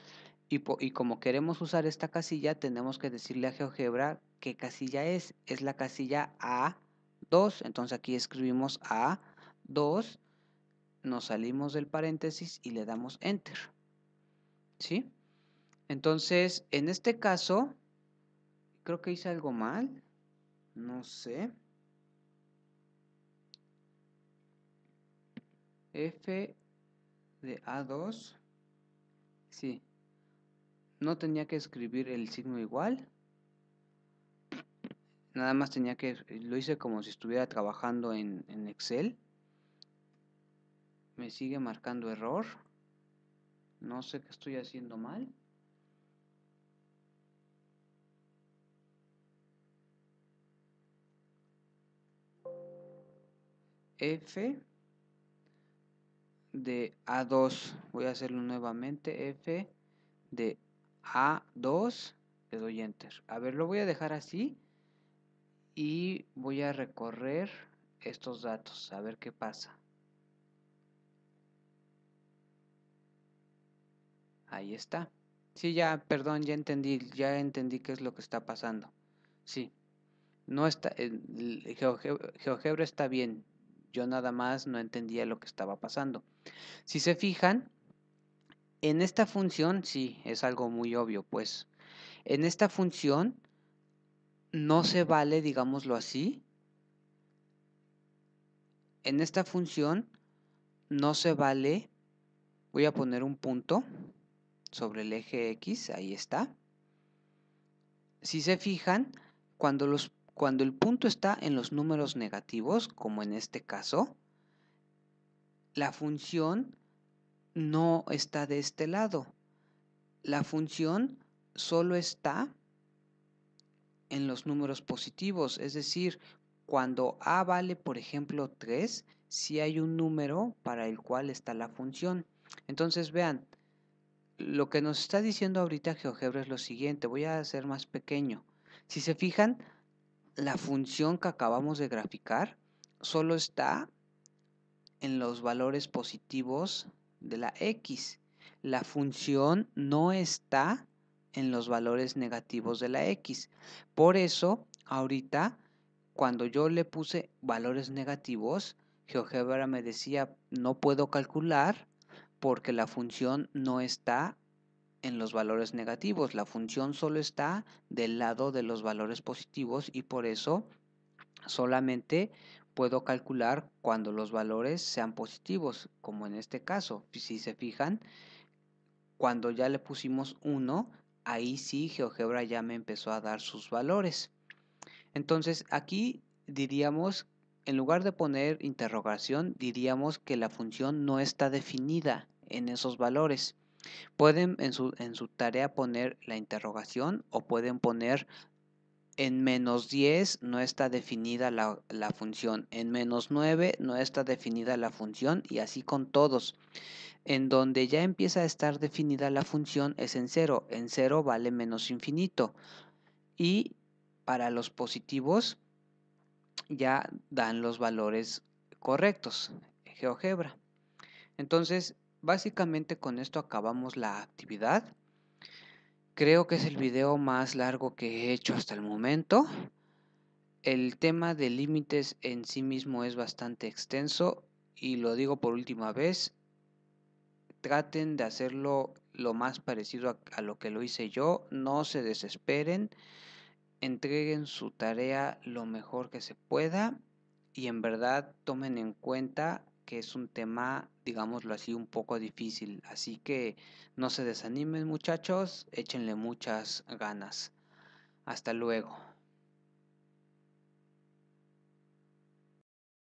Y, como queremos usar esta casilla, tenemos que decirle a GeoGebra qué casilla es. Es la casilla A2. Entonces aquí escribimos A2. Nos salimos del paréntesis y le damos Enter. ¿Sí? Entonces, en este caso, creo que hice algo mal. No sé. F de A2. Sí, no tenía que escribir el signo igual. Nada más tenía que, lo hice como si estuviera trabajando en, Excel. Me sigue marcando error. No sé qué estoy haciendo mal. F de A2. Voy a hacerlo nuevamente. F de a2, le doy enter. A ver, lo voy a dejar así y voy a recorrer estos datos, a ver qué pasa. Ahí está. Sí, ya, perdón, ya entendí, ya entendí qué es lo que está pasando. Sí, no está, el GeoGebra está bien, yo nada más no entendía lo que estaba pasando. Si se fijan, en esta función, sí, es algo muy obvio, pues. En esta función no se vale, digámoslo así. En esta función no se vale, voy a poner un punto sobre el eje X, ahí está. Si se fijan, cuando, los, cuando el punto está en los números negativos, como en este caso, la función no está de este lado. La función solo está en los números positivos, es decir, cuando a vale, por ejemplo, 3, si hay un número para el cual está la función. Entonces, vean, lo que nos está diciendo ahorita GeoGebra es lo siguiente, voy a hacer más pequeño. Si se fijan, la función que acabamos de graficar solo está en los valores positivos de la x. La función no está en los valores negativos de la x. Por eso, ahorita, cuando yo le puse valores negativos, GeoGebra me decía, no puedo calcular porque la función no está en los valores negativos. La función solo está del lado de los valores positivos y por eso solamente puedo calcular cuando los valores sean positivos, como en este caso. Si se fijan, cuando ya le pusimos 1, ahí sí GeoGebra ya me empezó a dar sus valores. Entonces aquí diríamos, en lugar de poner interrogación, diríamos que la función no está definida en esos valores. Pueden en su, en su tarea poner la interrogación o pueden poner en menos 10 no está definida la, función. En menos 9 no está definida la función y así con todos. En donde ya empieza a estar definida la función es en 0. En 0 vale menos infinito. Y para los positivos ya dan los valores correctos. GeoGebra. Entonces, básicamente con esto acabamos la actividad. Creo que es el video más largo que he hecho hasta el momento. El tema de límites en sí mismo es bastante extenso y lo digo por última vez. Traten de hacerlo lo más parecido a, lo que lo hice yo. No se desesperen. Entreguen su tarea lo mejor que se pueda y en verdad tomen en cuenta que es un tema, digámoslo así, un poco difícil. Así que no se desanimen muchachos, échenle muchas ganas. Hasta luego.